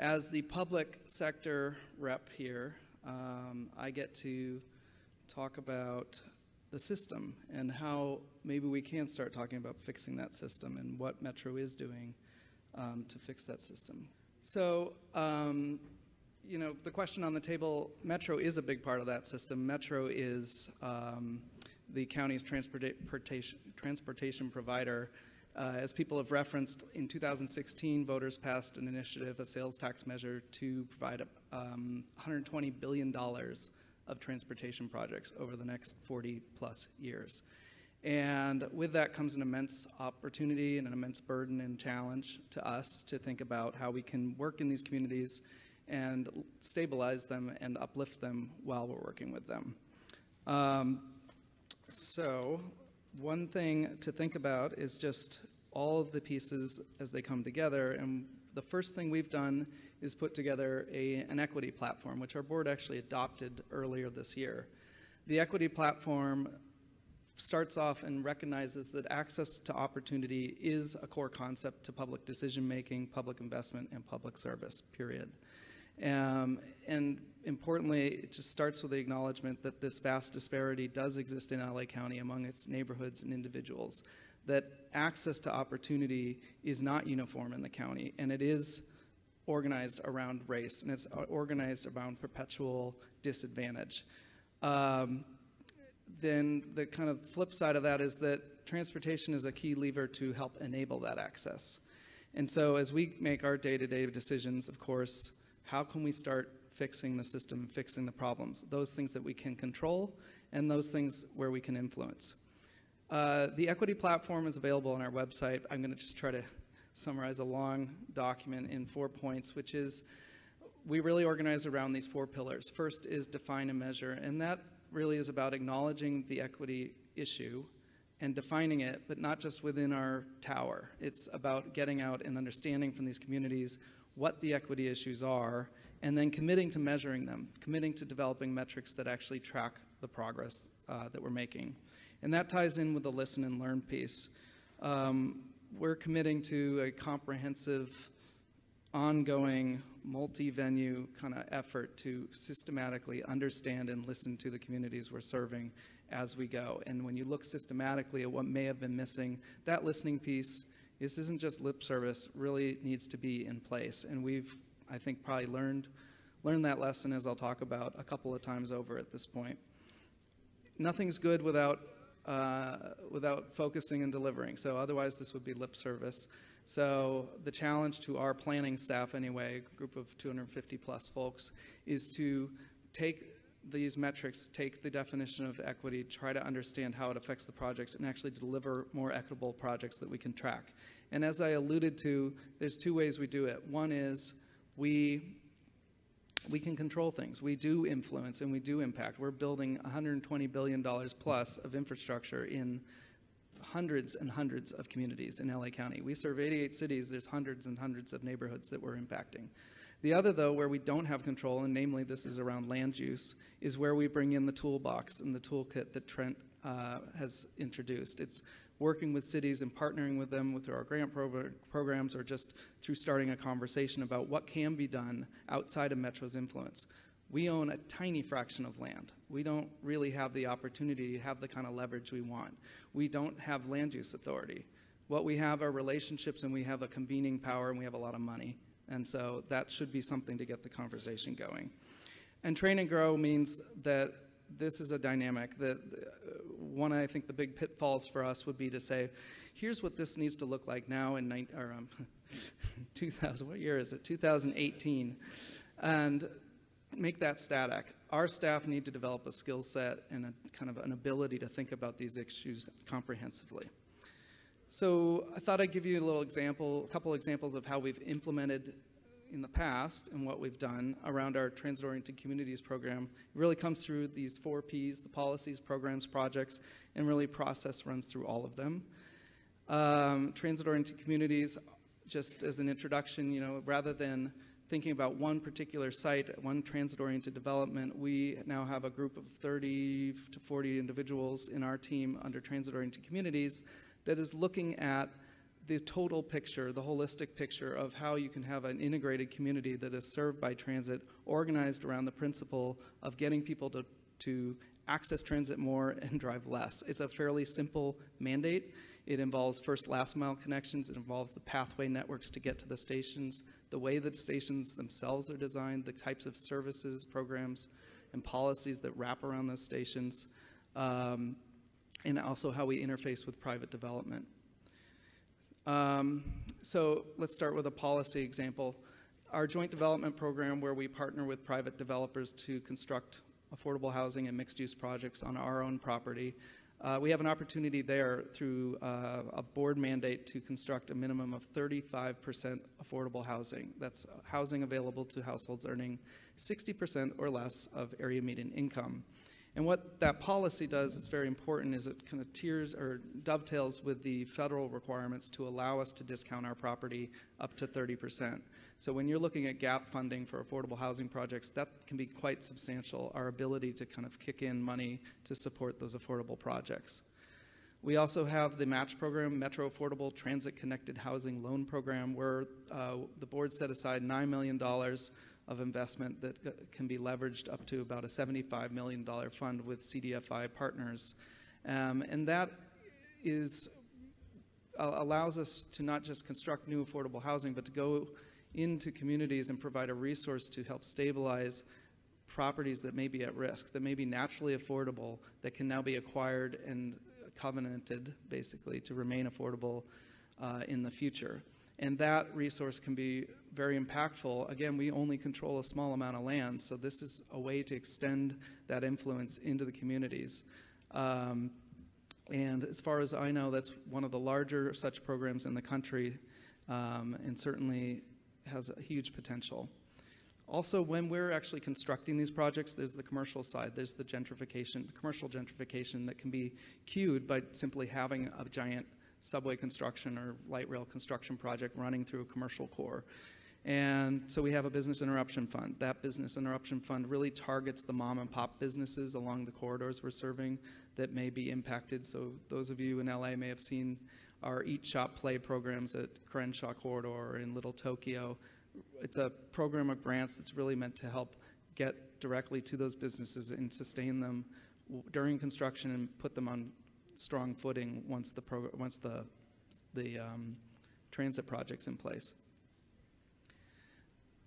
as the public sector rep here, um, I get to talk about the system and how maybe we can start talking about fixing that system and what Metro is doing um, to fix that system. So, um, you know, the question on the table, Metro is a big part of that system. Metro is um, the county's transportation, transportation provider uh, as people have referenced, in 2016, voters passed an initiative, a sales tax measure, to provide um, $120 billion of transportation projects over the next 40 plus years. And with that comes an immense opportunity and an immense burden and challenge to us to think about how we can work in these communities and stabilize them and uplift them while we're working with them. Um, so one thing to think about is just all of the pieces as they come together. And the first thing we've done is put together a, an equity platform, which our board actually adopted earlier this year. The equity platform starts off and recognizes that access to opportunity is a core concept to public decision making, public investment, and public service, period. Um, and importantly, it just starts with the acknowledgement that this vast disparity does exist in LA County among its neighborhoods and individuals, that access to opportunity is not uniform in the county, and it is organized around race, and it's uh, organized around perpetual disadvantage. Um, then the kind of flip side of that is that transportation is a key lever to help enable that access. And so as we make our day-to-day -day decisions, of course, how can we start fixing the system, fixing the problems, those things that we can control and those things where we can influence. Uh, the equity platform is available on our website. I'm going to just try to summarize a long document in four points, which is we really organize around these four pillars. First is define and measure, and that really is about acknowledging the equity issue and defining it, but not just within our tower. It's about getting out and understanding from these communities what the equity issues are, and then committing to measuring them, committing to developing metrics that actually track the progress uh, that we're making. And that ties in with the listen and learn piece. Um, we're committing to a comprehensive, ongoing, multi-venue kind of effort to systematically understand and listen to the communities we're serving as we go. And when you look systematically at what may have been missing, that listening piece this isn't just lip service, really needs to be in place. And we've, I think, probably learned, learned that lesson, as I'll talk about a couple of times over at this point. Nothing's good without, uh, without focusing and delivering. So otherwise, this would be lip service. So the challenge to our planning staff anyway, a group of 250 plus folks, is to take these metrics, take the definition of equity, try to understand how it affects the projects, and actually deliver more equitable projects that we can track. And as I alluded to, there's two ways we do it. One is we we can control things. We do influence and we do impact. We're building 120 billion dollars plus of infrastructure in hundreds and hundreds of communities in LA County. We serve 88 cities. There's hundreds and hundreds of neighborhoods that we're impacting. The other, though, where we don't have control, and namely this is around land use, is where we bring in the toolbox and the toolkit that Trent uh, has introduced. It's working with cities and partnering with them through our grant pro programs or just through starting a conversation about what can be done outside of Metro's influence. We own a tiny fraction of land. We don't really have the opportunity to have the kind of leverage we want. We don't have land use authority. What we have are relationships and we have a convening power and we have a lot of money. And so that should be something to get the conversation going. And train and grow means that this is a dynamic that uh, one, I think the big pitfalls for us would be to say, here's what this needs to look like now in 19, or, um, 2000, what year is it? 2018. And make that static. Our staff need to develop a skill set and a kind of an ability to think about these issues comprehensively. So I thought I'd give you a little example, a couple examples of how we've implemented in the past and what we've done around our transit-oriented communities program it really comes through these four Ps, the policies, programs, projects, and really process runs through all of them. Um, transit-oriented communities, just as an introduction, you know, rather than thinking about one particular site, one transit-oriented development, we now have a group of 30 to 40 individuals in our team under transit-oriented communities that is looking at the total picture, the holistic picture of how you can have an integrated community that is served by transit, organized around the principle of getting people to, to access transit more and drive less. It's a fairly simple mandate. It involves first last mile connections, it involves the pathway networks to get to the stations, the way that stations themselves are designed, the types of services, programs, and policies that wrap around those stations, um, and also how we interface with private development. Um, so let's start with a policy example. Our joint development program where we partner with private developers to construct affordable housing and mixed-use projects on our own property. Uh, we have an opportunity there through uh, a board mandate to construct a minimum of 35% affordable housing. That's housing available to households earning 60% or less of area median income. And what that policy does, it's very important, is it kind of tiers or dovetails with the federal requirements to allow us to discount our property up to 30%. So when you're looking at gap funding for affordable housing projects, that can be quite substantial, our ability to kind of kick in money to support those affordable projects. We also have the match program, Metro Affordable Transit Connected Housing Loan Program, where uh, the board set aside $9 million of investment that uh, can be leveraged up to about a $75 million fund with CDFI partners. Um, and that is allows us to not just construct new affordable housing, but to go into communities and provide a resource to help stabilize properties that may be at risk, that may be naturally affordable, that can now be acquired and covenanted, basically, to remain affordable uh, in the future. And that resource can be very impactful. Again, we only control a small amount of land, so this is a way to extend that influence into the communities. Um, and as far as I know, that's one of the larger such programs in the country um, and certainly has a huge potential. Also, when we're actually constructing these projects, there's the commercial side, there's the gentrification, the commercial gentrification that can be cued by simply having a giant subway construction or light rail construction project running through a commercial core. And so we have a business interruption fund. That business interruption fund really targets the mom and pop businesses along the corridors we're serving that may be impacted. So those of you in LA may have seen our Eat Shop Play programs at Crenshaw Corridor or in Little Tokyo. It's a program of grants that's really meant to help get directly to those businesses and sustain them during construction and put them on strong footing once the once the the um, transit project's in place.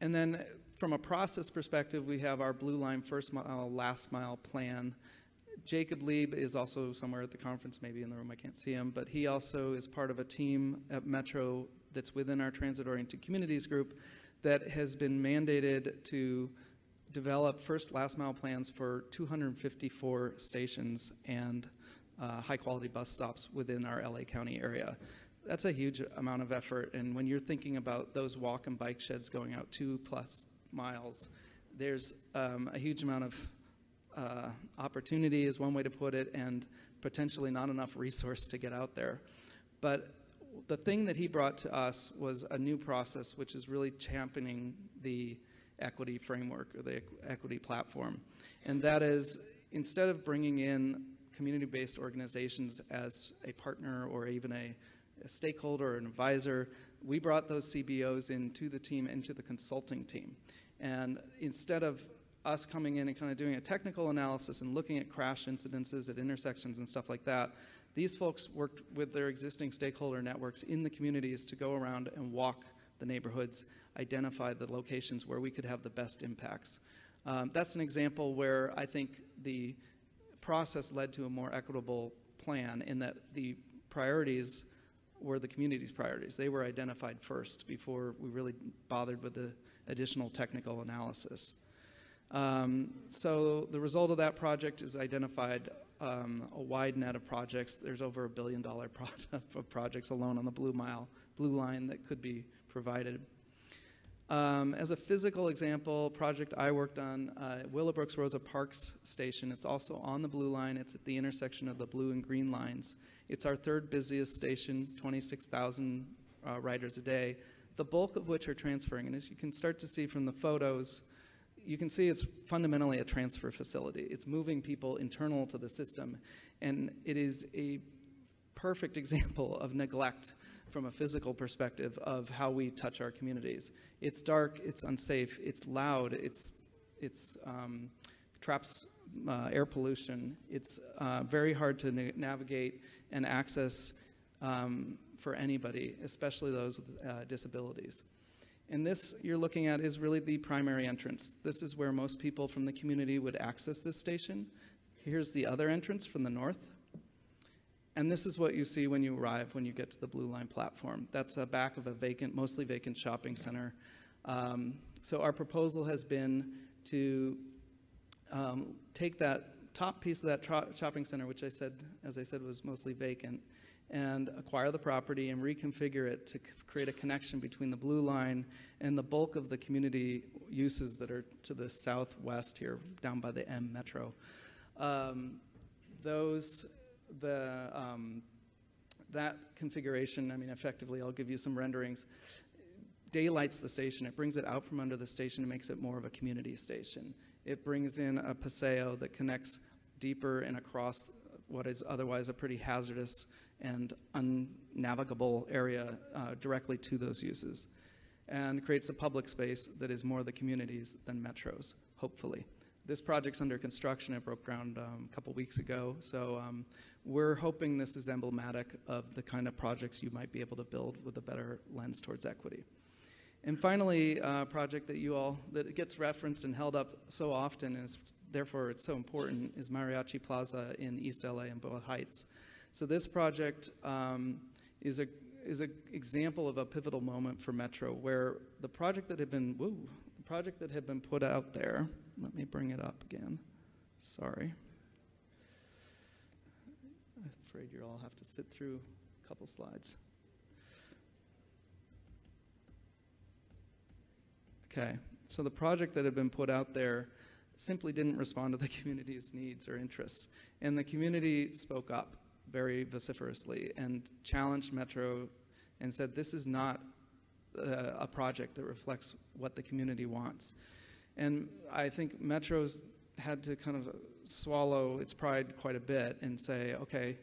And then from a process perspective, we have our blue line first mile, last mile plan. Jacob Lieb is also somewhere at the conference, maybe in the room, I can't see him, but he also is part of a team at Metro that's within our transit oriented communities group that has been mandated to develop first last mile plans for 254 stations and uh, high quality bus stops within our LA County area that's a huge amount of effort. And when you're thinking about those walk and bike sheds going out two plus miles, there's um, a huge amount of uh, opportunity is one way to put it, and potentially not enough resource to get out there. But the thing that he brought to us was a new process, which is really championing the equity framework or the equity platform. And that is instead of bringing in community-based organizations as a partner or even a a stakeholder, an advisor. We brought those CBOs into the team, into the consulting team. And instead of us coming in and kind of doing a technical analysis and looking at crash incidences at intersections and stuff like that, these folks worked with their existing stakeholder networks in the communities to go around and walk the neighborhoods, identify the locations where we could have the best impacts. Um, that's an example where I think the process led to a more equitable plan in that the priorities were the community's priorities. They were identified first before we really bothered with the additional technical analysis. Um, so the result of that project is identified um, a wide net of projects. There's over a billion dollar of projects alone on the Blue Mile, Blue Line that could be provided um, as a physical example, project I worked on uh, Willowbrooks Rosa Parks Station. It's also on the Blue Line. It's at the intersection of the Blue and Green Lines. It's our third busiest station, 26,000 uh, riders a day, the bulk of which are transferring. And as you can start to see from the photos, you can see it's fundamentally a transfer facility. It's moving people internal to the system. And it is a perfect example of neglect from a physical perspective of how we touch our communities. It's dark, it's unsafe, it's loud, it's, it's um, traps uh, air pollution. It's uh, very hard to na navigate and access um, for anybody, especially those with uh, disabilities. And this you're looking at is really the primary entrance. This is where most people from the community would access this station. Here's the other entrance from the north, and this is what you see when you arrive when you get to the Blue Line platform. That's the back of a vacant, mostly vacant shopping center. Um, so our proposal has been to um, take that top piece of that shopping center, which I said, as I said, was mostly vacant, and acquire the property and reconfigure it to create a connection between the Blue Line and the bulk of the community uses that are to the southwest here, down by the M Metro. Um, those the, um, that configuration, I mean, effectively, I'll give you some renderings, daylights the station. It brings it out from under the station and makes it more of a community station. It brings in a paseo that connects deeper and across what is otherwise a pretty hazardous and unnavigable area uh, directly to those uses and creates a public space that is more the communities than metros, hopefully. This project's under construction. It broke ground um, a couple weeks ago, so um, we're hoping this is emblematic of the kind of projects you might be able to build with a better lens towards equity. And finally, a project that you all, that gets referenced and held up so often, and therefore it's so important, is Mariachi Plaza in East LA and Boyle Heights. So this project um, is a is an example of a pivotal moment for Metro, where the project that had been, woo, the project that had been put out there, let me bring it up again, sorry afraid you'll all have to sit through a couple slides. Okay, so the project that had been put out there simply didn't respond to the community's needs or interests. And the community spoke up very vociferously and challenged Metro and said, this is not uh, a project that reflects what the community wants. And I think Metro's had to kind of swallow its pride quite a bit and say, okay,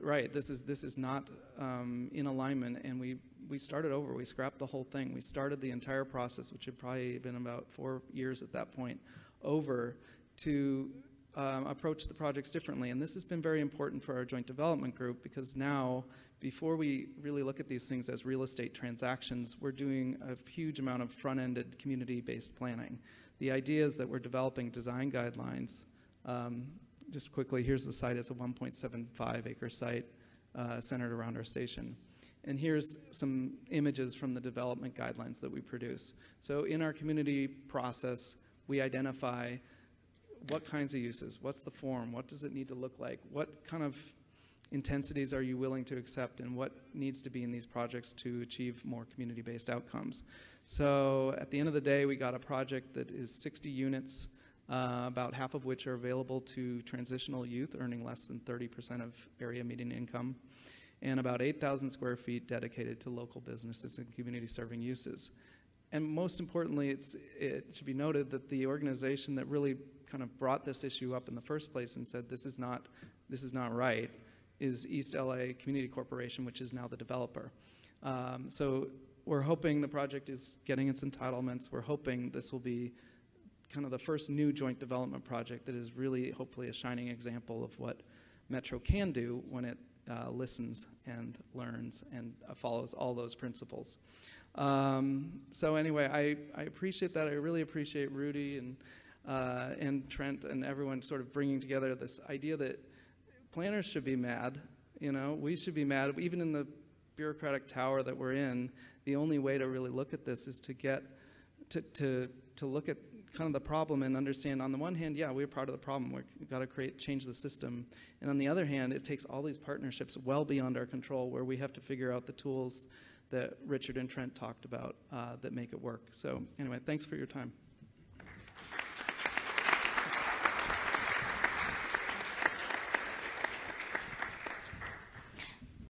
right this is this is not um, in alignment and we we started over we scrapped the whole thing we started the entire process which had probably been about four years at that point over to um, approach the projects differently and this has been very important for our joint development group because now before we really look at these things as real estate transactions we're doing a huge amount of front-ended community-based planning the idea is that we're developing design guidelines um, just quickly, here's the site. It's a 1.75 acre site uh, centered around our station. And here's some images from the development guidelines that we produce. So in our community process, we identify what kinds of uses, what's the form, what does it need to look like, what kind of intensities are you willing to accept and what needs to be in these projects to achieve more community-based outcomes. So at the end of the day, we got a project that is 60 units, uh, about half of which are available to transitional youth earning less than 30% of area median income, and about 8,000 square feet dedicated to local businesses and community serving uses. And most importantly, it should be noted that the organization that really kind of brought this issue up in the first place and said this is not, this is not right is East LA Community Corporation, which is now the developer. Um, so we're hoping the project is getting its entitlements. We're hoping this will be kind of the first new joint development project that is really hopefully a shining example of what Metro can do when it uh, listens and learns and uh, follows all those principles. Um, so anyway, I, I appreciate that. I really appreciate Rudy and, uh, and Trent and everyone sort of bringing together this idea that planners should be mad. You know, we should be mad. Even in the bureaucratic tower that we're in, the only way to really look at this is to get to, to, to look at kind of the problem and understand on the one hand, yeah, we're part of the problem. We've got to create, change the system. And on the other hand, it takes all these partnerships well beyond our control where we have to figure out the tools that Richard and Trent talked about uh, that make it work. So anyway, thanks for your time.